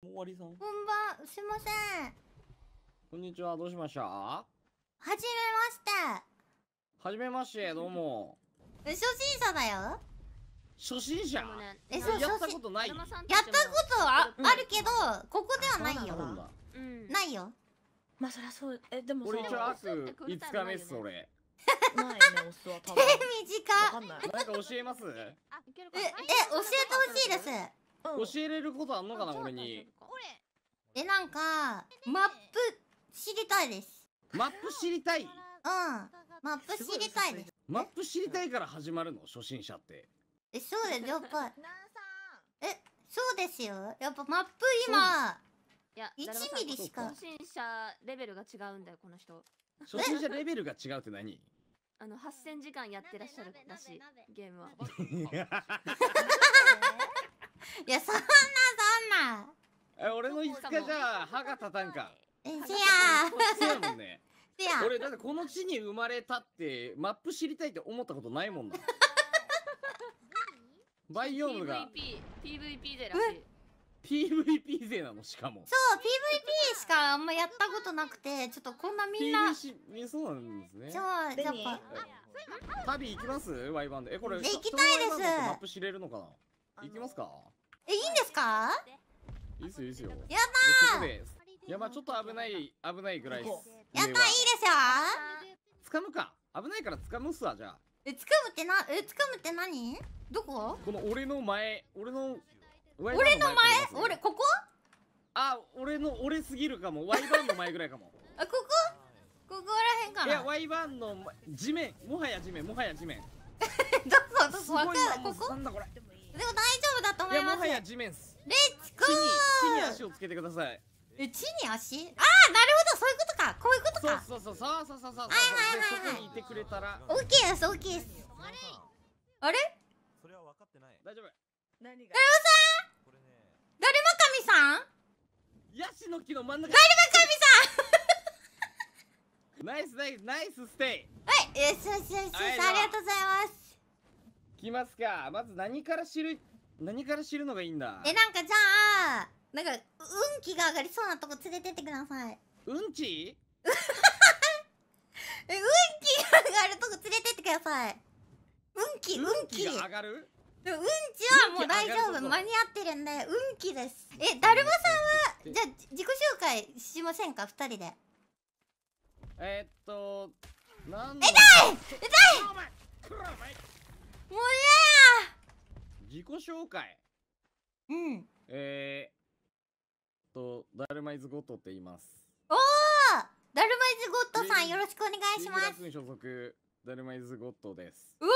終わりさん。こんばん、すいません。こんにちは、どうしましたはじめまして。はじめまして、どうも。初心者だよ。初心者、ね、え、そう、やったことない。やったことは、あるけど、ここではないよ。うないよ。まあ、そりゃそう、え、でも。俺、じゃあく、五日目っす、俺。ないね、お酢は。手短。なんか教えます。え、え、教えてほしいです。うん、教えれることあんのかな俺にえなんかマップ知りたいですマップ知りたいうんマップ知りたいですマップ知りたいから始まるの初心者ってえそうですやっぱえそうですよやっぱマップ今1ミリしか初心者レベルが違うんだよこの人初心者レベルが違うって何 あの8000時間やってらっしゃるらしいゲームは いやそんなそんなえ俺の5日じゃ歯が立たんかえせやせやもんねせや俺だってこの地に生まれたってマップ知りたいって思ったことないもんなバイオームが PVP でらしい PVP 勢なのしかもそう PVP しかあんまやったことなくてちょっとこんなみんな、p v そうなんですねじゃあやっぱ旅行きます ?Y 版でえこれ行きたいですマップ知れるのかな行きますかえ、いいんですかいいですよ、いいですよ。やばーば、ちょっと危ない危ないぐらいですやばいいですよ掴むか危ないから掴むっすわじゃあえ掴むってなえ掴むって何どここの俺の前俺の俺の前俺ここあ俺の俺すぎるかもイバンの前ぐらいかもあここここらへんかないやイバンの地面もはや地面もはや地面 どこどこわかんないここなんだこれでも大丈夫だと思いますいやもはや地面すレッツゴー地に地に足をつけてくださいえ地に足ああなるほどそういうことかこういうことかそうそうそうそうそうそうはいはいはいはいてくれたらオッケーですオッケーですあれそれは分かってない大丈夫何がだるまさん、ね、だるま神さんヤシの木の真ん中だるま神さん ナイスナイスナイスステイはいよしよしよしありがとうございますきますかまず何から知る何から知るのがいいんだえなんかじゃあなんか運気が上がりそうなとこ連れてってください運気 運気が上がるとこ連れてってください運気運気が上がるでも運んはもう大丈夫間に合ってるんで運気ですえだるまさんはじゃあ自己紹介しませんか2人でえー、っとえ、ん痛い痛いもう自己紹介うんえー、とダルマイズゴットって言いますおおダルマイズゴットさんよろしくお願いします所属ダルマイズゴットですうお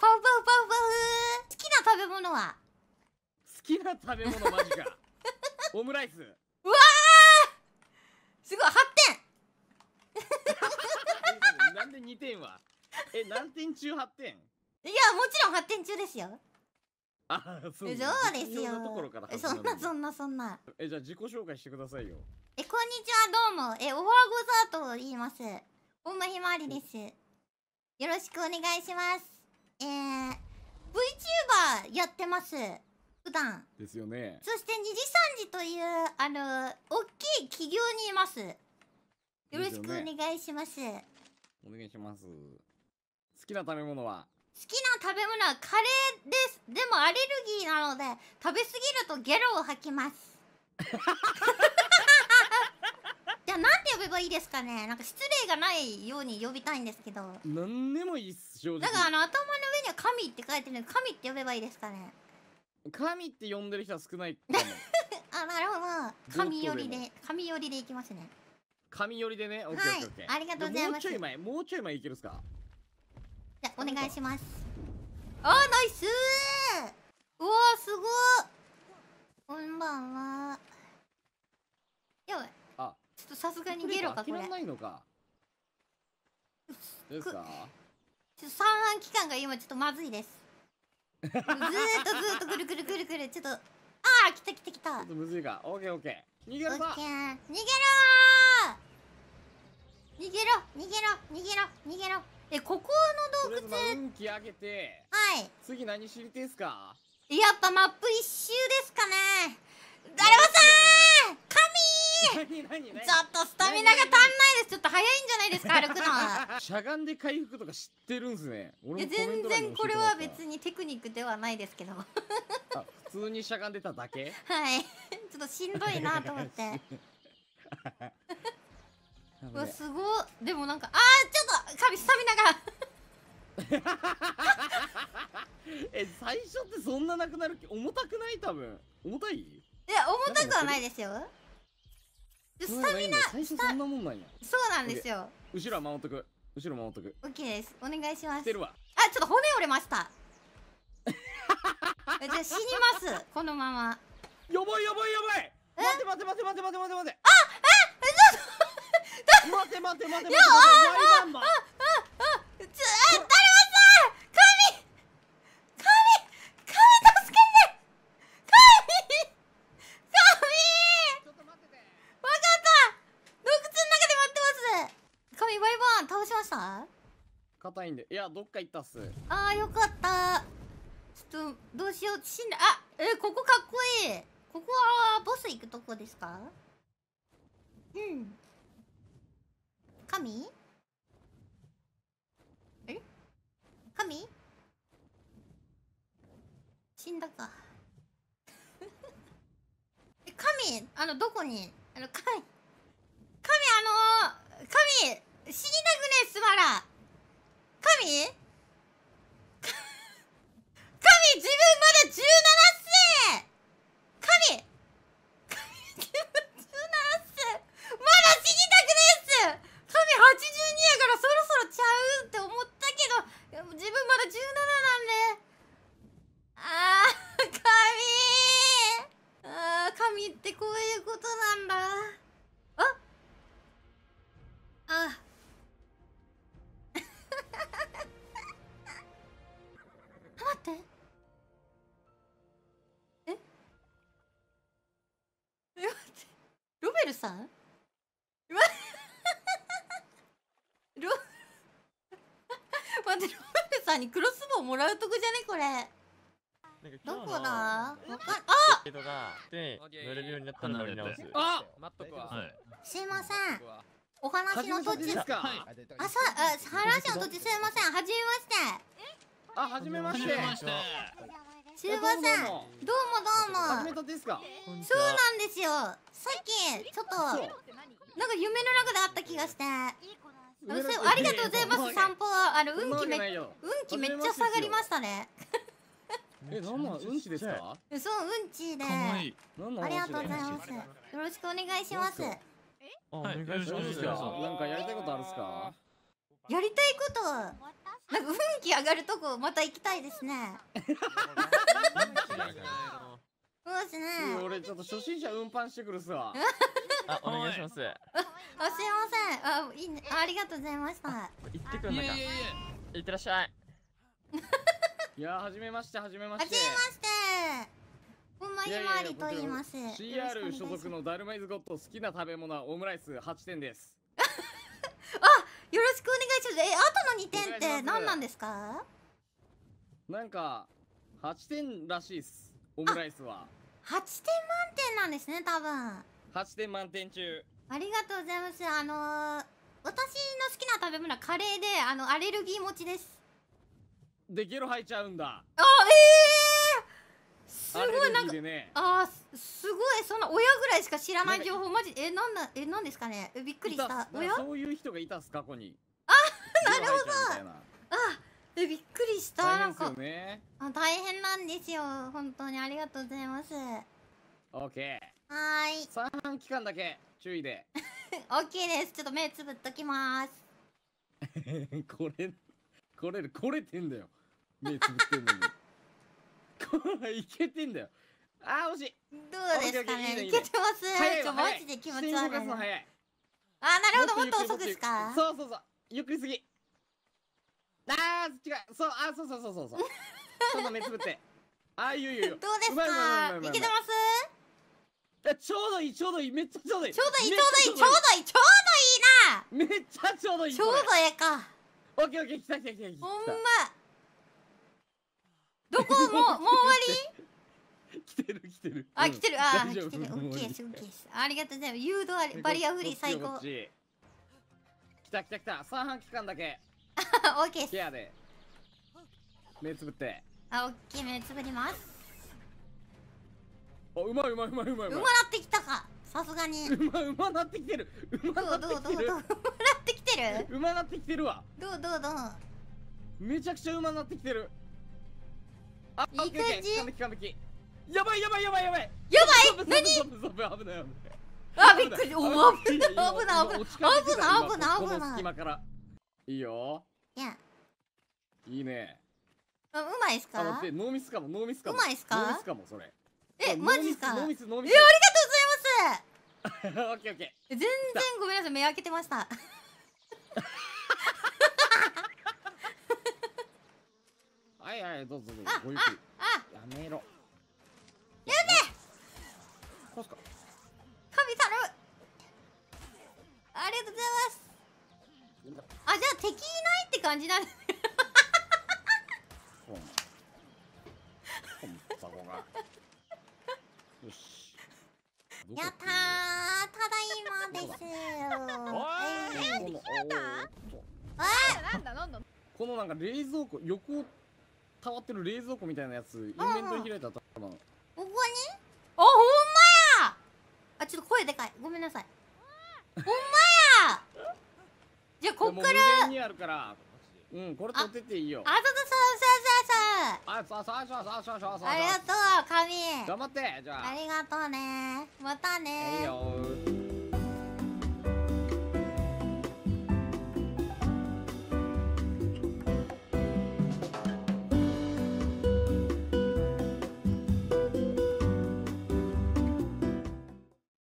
パフパフパフパフ好きな食べ物は好きな食べ物マジか オムライスうわすごい8点 なんで2点はえ何点中8点いやもちろん発展中ですよあそうですよそんなそんなそんなえじゃあ自己紹介してくださいよえこんにちはどうもえおはござと言いますおまひまわりですよろしくお願いしますえー、VTuber やってます普段ですよねそして二次三次というあの大きい企業にいますよろしくお願いします、ね、お願いします好きな食べ物は好きな食べ物はカレーですでもアレルギーなので食べ過ぎるとゲロを吐きます じゃあなんて呼べばいいですかねなんか失礼がないように呼びたいんですけどなんでもいいっす正直だからあの頭の上には神って書いてるので神って呼べばいいですかね神って呼んでる人は少ない あなるほど神寄りで神寄りでいきますね神寄りでね、はい、ありがとうございますもうちょい前もうちょい前いけるっすかお願いしますあーナイスうわすごこんばんはやばいあちょっとさすがにゲロかこれ諦めないのかですかちょっと三半期間が今ちょっとまずいですずーっとずーっとくるくるくるくるちょっとああ来た来た来たちょっとむずいかオッケーオッケー逃げろ逃げろ逃げろ逃げろ逃げろ逃げろえ、ここの洞窟。運気上げて。はい。次何知りてすか。やっぱマップ一周ですかね。だるまさん。神。ちょっとスタミナが足んないです。ちょっと早いんじゃないですか、歩くの。しゃがんで回復とか知ってるんですね。い全然これは別にテクニックではないですけど。普通にしゃがんでただけ。はい。ちょっとしんどいなと思って。うわすごでもなんかあーちょっと髪スタミナが え最初ってそんななくなる重たくない多分重たいいや重たくはないですよスタミナ最初そんなもんなんやそうなんですよ後ろは守っとく後ろ守っとくオッケーですお願いしますあちょっと骨折れました じゃ死にますこのままやばいやばいやばい待って待って待って待って待って待って待てあ待て待て待て待て待てあああああずあ誰もさ神神神助けて神神わかった洞窟の中で待ってます神バイバン倒しました硬いんでいやどっか行ったっすあーよかったちょっとどうしよう死んだあえここかっこいいここはボス行くとこですかうん神え神死んだか え神あのどこにあの神ってえ 待ってロベルさんロ 待って ロベルさんにクロスボウもらうとこじゃねこれどこだあで乗っあ待っとくわ、はい、すいませんお話の途中ですかあ、そう、話の途中すいませんはじめましてあ、はじめまして。シルバさん、どうもどうも。始めたですか。そうなんですよ。さっきちょっとなんか夢の中であった気がして。ありがとうございます。散歩あの運気め運気めっちゃ下がりましたね。え、なんなんうんちですか。そううんちで。ありがとうございます。よろしくお願いします。え、お願いします。なんかやりたいことあるんですか。やりたいことなんか運気上がるとこまた行きたいですねそうですね俺ちょっと初心者運搬してくるっすわあお願いしますあすいませんあいい、ね、ありがとうございました行ってくんなか行ってらっしゃいいやはじめましてはじめましてはじめましてほんまひまわりと言います。いやいやい CR 所属のダルマイズゴッド好きな食べ物はオムライス8点です。え、あとの二点って何なんですかなんか、八点らしいっす。オムライスは。八点満点なんですね、多分。八点満点中。ありがとうございます。あのー、私の好きな食べ物はカレーで、あの、アレルギー持ちです。で、ゲロ吐いちゃうんだ。あ、ええー、すごい、なんか、ね、あすごい、そんな親ぐらいしか知らない情報、マジ、え、なんだ、え、なんですかねびっくりした。親そういう人がいたっす、過去に。なるほどあびっくりしたなんかあ大変なんですよ本当にありがとうございますオッケーはい三半期間だけ注意で オッケーですちょっと目つぶっときます これこれこれてんだよ目つぶってんのに これいけてんだよあー惜しいどうですかねいけてますちょマジで気持ち悪いあなるほどもっと遅くですかそうそうそうゆっくりすぎあー、違う。そう、あ、そうそうそうそうそう。そんな目つぶって。あー、いいよいいよ。どうですかいけてますちょうどいい、ちょうどいい、めっちゃちょうどいい。ちょうどいい、ちょうどいい、ちょうどいい、ちょうどいいなめっちゃちょうどいい。ちょうどええか。オッケーオッケー、来た来た来た来た。ほんま。どこ、もう、もう終わり来てる来てる。あ、来てる。あ、来てる。オッケーです、オッケーです。ありがとうございます。誘導あり、バリアフリー最高。来た来た来た。三半期間だけ。オッケーケアで目つぶってあ、オッケー目つぶりますあ、うまいうまいうまいうまいうまなってきたかさすがにうまうまなってきてるうまなってきてるうまなってきてるうまなってきてるわどうどうどうめちゃくちゃうまなってきてるあ、いい感じ完璧完璧やばいやばいやばいやばいやばい何危ない危ないあ、びっくりお、危ない危ない危ない危ない危ない危ない危ないいいよいやいいねううまいっすかあ待ノーミスかもノーミスかもうまいっすかノーミスかもそれえマジっすかノーミスノーミスえありがとうございますオッケーオッケー全然ごめんなさい目開けてました はいはいどうぞどうぞごゆっくりやめろやめこうすか神頼むありがとうございます敵いないって感じなんだよしやったただいまですえー、なんだなんだこのなんか冷蔵庫横たわってる冷蔵庫みたいなやつインベント開いたらここにあほんまやあちょっと声でかいごめんなさいほんまやじゃあこっから無限にあるからうんこれ取ってっていいよあそうそうそうそうありがとう神頑張ってじゃあありがとうねまたねいいよ